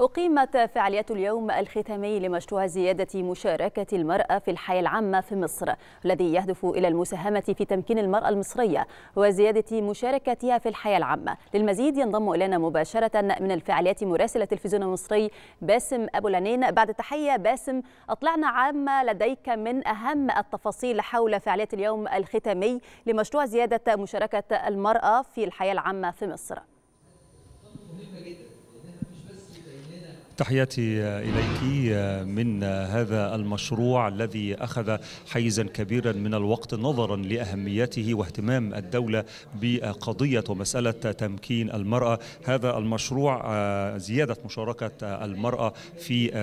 أقيمت فعاليات اليوم الختامي لمشروع زيادة مشاركة المرأة في الحياة العامة في مصر الذي يهدف إلى المساهمة في تمكين المرأة المصرية وزيادة مشاركتها في الحياة العامة للمزيد ينضم إلينا مباشرة من الفعاليات مراسل التلفزيون المصري باسم أبو لنين بعد تحية باسم أطلعنا عامة لديك من أهم التفاصيل حول فعاليات اليوم الختامي لمشروع زيادة مشاركة المرأة في الحياة العامة في مصر تحياتي إليك آه، من آه، هذا المشروع الذي أخذ حيزا كبيرا من الوقت نظرا لأهميته واهتمام الدولة بقضية ومسألة تمكين المرأة هذا المشروع آه، زيادة مشاركة المرأة في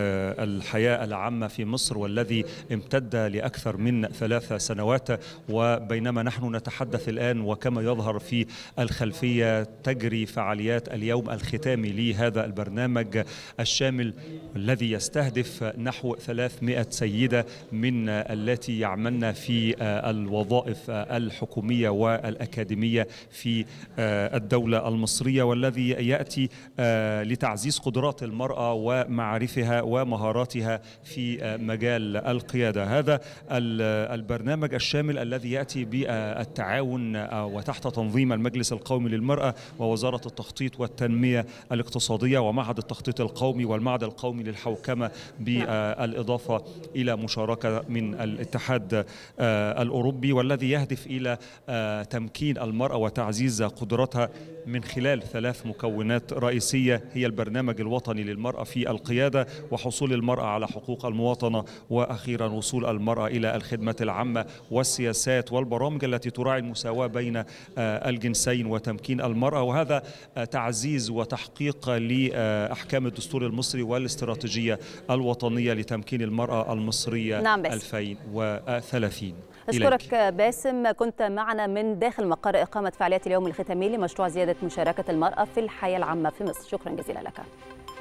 الحياة العامة في مصر والذي امتد لأكثر من ثلاث سنوات وبينما نحن نتحدث الآن وكما يظهر في الخلفية تجري فعاليات اليوم الختامي لهذا البرنامج الشامل الشامل الذي يستهدف نحو 300 سيدة من التي يعملن في آه، الوظائف آه، الحكومية والأكاديمية في آه، الدولة المصرية والذي يأتي لتعزيز قدرات المرأة ومعارفها ومهاراتها في مجال القيادة هذا البرنامج الشامل الذي يأتي بالتعاون وتحت تنظيم المجلس القومي للمرأة ووزارة التخطيط والتنمية الاقتصادية ومعهد التخطيط القومي والمعهد القومي للحوكمة نعم. بالإضافة إلى مشاركة من الاتحاد آه، الأوروبي والذي يهدف إلى آه، تمكين المرأة وتعزيز قدرتها من خلال ثلاث مكونات رئيسية هي البرنامج الوطني للمرأة في القيادة وحصول المرأة على حقوق المواطنة وأخيرا وصول المرأة إلى الخدمة العامة والسياسات والبرامج التي تراعي المساواة بين آه، الجنسين وتمكين المرأة وهذا تعزيز وتحقيق لأحكام الدستور المصري المصري والاستراتيجية الوطنية لتمكين المرأة المصرية نعم بس. 2030 أشكرك باسم كنت معنا من داخل مقر إقامة فعاليات اليوم الختامي لمشروع زيادة مشاركة المرأة في الحياة العامة في مصر شكرا جزيلا لك